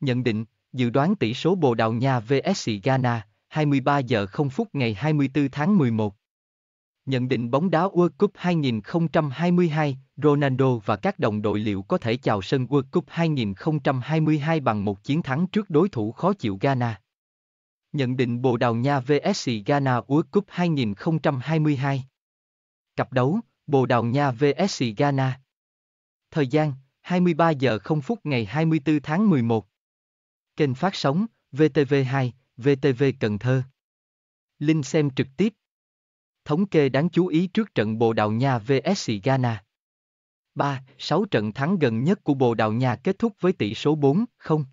Nhận định, dự đoán tỷ số Bồ Đào Nha vs Ghana, 23 giờ 0 phút ngày 24 tháng 11. Nhận định bóng đá World Cup 2022, Ronaldo và các đồng đội liệu có thể chào sân World Cup 2022 bằng một chiến thắng trước đối thủ khó chịu Ghana. Nhận định Bồ Đào Nha vs Ghana World Cup 2022. Cặp đấu, Bồ Đào Nha vs Ghana. Thời gian, 23 giờ 0 phút ngày 24 tháng 11. Kênh phát sóng VTV2, VTV Cần Thơ. Linh xem trực tiếp. Thống kê đáng chú ý trước trận Bồ Đào Nha vs Ghana. 3. 6 trận thắng gần nhất của Bồ Đào Nha kết thúc với tỷ số 4-0.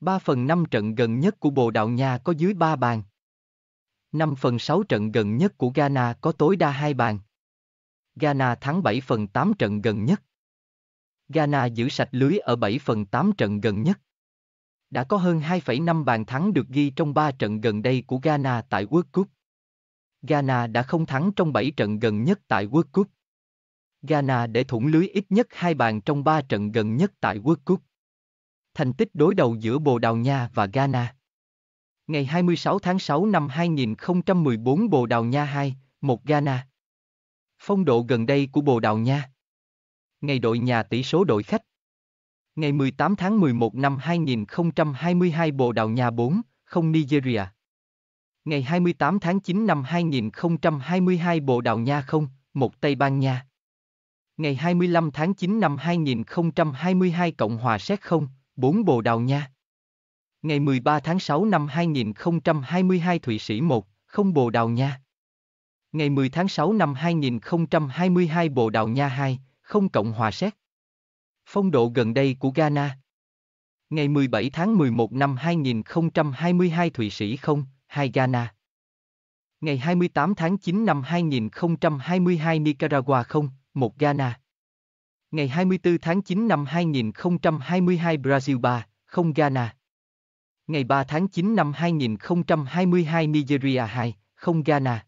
3 phần 5 trận gần nhất của Bồ Đào Nha có dưới 3 bàn. 5 phần 6 trận gần nhất của Ghana có tối đa 2 bàn. Ghana thắng 7 phần 8 trận gần nhất. Ghana giữ sạch lưới ở 7 phần 8 trận gần nhất đã có hơn 2,5 bàn thắng được ghi trong 3 trận gần đây của Ghana tại World Cup. Ghana đã không thắng trong 7 trận gần nhất tại World Cup. Ghana để thủng lưới ít nhất 2 bàn trong 3 trận gần nhất tại World Cup. Thành tích đối đầu giữa Bồ Đào Nha và Ghana. Ngày 26 tháng 6 năm 2014 Bồ Đào Nha 2, 1 Ghana. Phong độ gần đây của Bồ Đào Nha. Ngày đội nhà tỷ số đội khách ngày 18 tháng 11 năm 2022 Bồ Đào Nha 4, không Nigeria. Ngày 28 tháng 9 năm 2022 Bồ Đào Nha không, một Tây Ban Nha. Ngày 25 tháng 9 năm 2022 Cộng hòa Séc không, 4 Bồ Đào Nha. Ngày 13 tháng 6 năm 2022 Thụy Sĩ 1, không Bồ Đào Nha. Ngày 10 tháng 6 năm 2022 Bồ Đào Nha 2, không Cộng hòa Séc. Phong độ gần đây của Ghana Ngày 17 tháng 11 năm 2022 Thụy Sĩ 0, 2 Ghana Ngày 28 tháng 9 năm 2022 Nicaragua 0, 1 Ghana Ngày 24 tháng 9 năm 2022 Brazil 3, 0 Ghana Ngày 3 tháng 9 năm 2022 Nigeria 2, 0 Ghana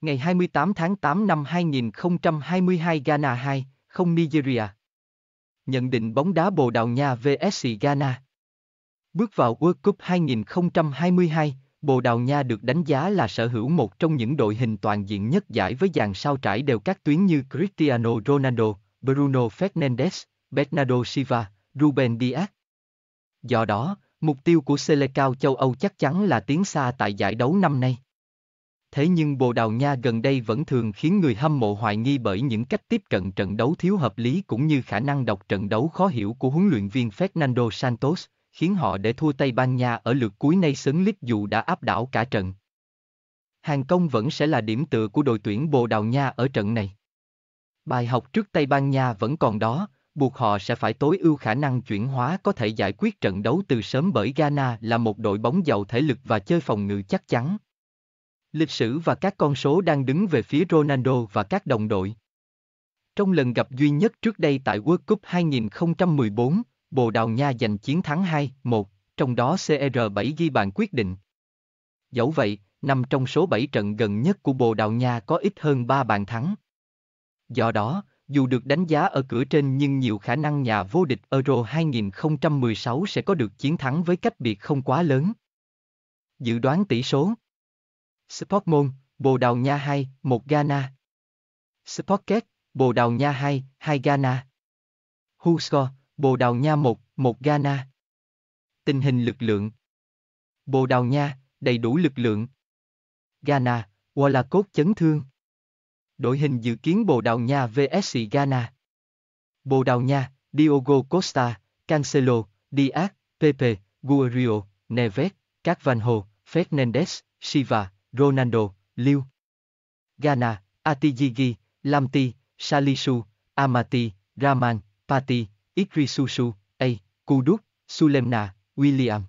Ngày 28 tháng 8 năm 2022 Ghana 2, 0 Nigeria Nhận định bóng đá Bồ Đào Nha vs Ghana Bước vào World Cup 2022, Bồ Đào Nha được đánh giá là sở hữu một trong những đội hình toàn diện nhất giải với dàn sao trải đều các tuyến như Cristiano Ronaldo, Bruno Fernandes, Bernardo Silva, Ruben Dias. Do đó, mục tiêu của Selecao châu Âu chắc chắn là tiến xa tại giải đấu năm nay thế nhưng Bồ Đào Nha gần đây vẫn thường khiến người hâm mộ hoài nghi bởi những cách tiếp cận trận đấu thiếu hợp lý cũng như khả năng đọc trận đấu khó hiểu của huấn luyện viên Fernando Santos, khiến họ để thua Tây Ban Nha ở lượt cuối nay sớm lít dù đã áp đảo cả trận. Hàng công vẫn sẽ là điểm tựa của đội tuyển Bồ Đào Nha ở trận này. Bài học trước Tây Ban Nha vẫn còn đó, buộc họ sẽ phải tối ưu khả năng chuyển hóa có thể giải quyết trận đấu từ sớm bởi Ghana là một đội bóng giàu thể lực và chơi phòng ngự chắc chắn. Lịch sử và các con số đang đứng về phía Ronaldo và các đồng đội. Trong lần gặp duy nhất trước đây tại World Cup 2014, Bồ Đào Nha giành chiến thắng 2-1, trong đó CR7 ghi bàn quyết định. Dẫu vậy, năm trong số 7 trận gần nhất của Bồ Đào Nha có ít hơn 3 bàn thắng. Do đó, dù được đánh giá ở cửa trên nhưng nhiều khả năng nhà vô địch Euro 2016 sẽ có được chiến thắng với cách biệt không quá lớn. Dự đoán tỷ số Sportmôn, Bồ Đào Nha 2, 1 Ghana. Sportket, Bồ Đào Nha 2, 2 Ghana. Huskor, Bồ Đào Nha 1, 1 Ghana. Tình hình lực lượng. Bồ Đào Nha, đầy đủ lực lượng. Ghana, Walla cốt chấn thương. Đội hình dự kiến Bồ Đào Nha vs Ghana. Bồ Đào Nha, Diogo Costa, Cancelo, Diaz, Pepe, Guerrero, Neves, Các Van Hồ, Fernandes, Silva, Ronaldo, Liu. Ghana, Atijigi, Lamti, Salisu, Amati, Raman, Pati, Ikri A, Kuduk, Sulemna, William.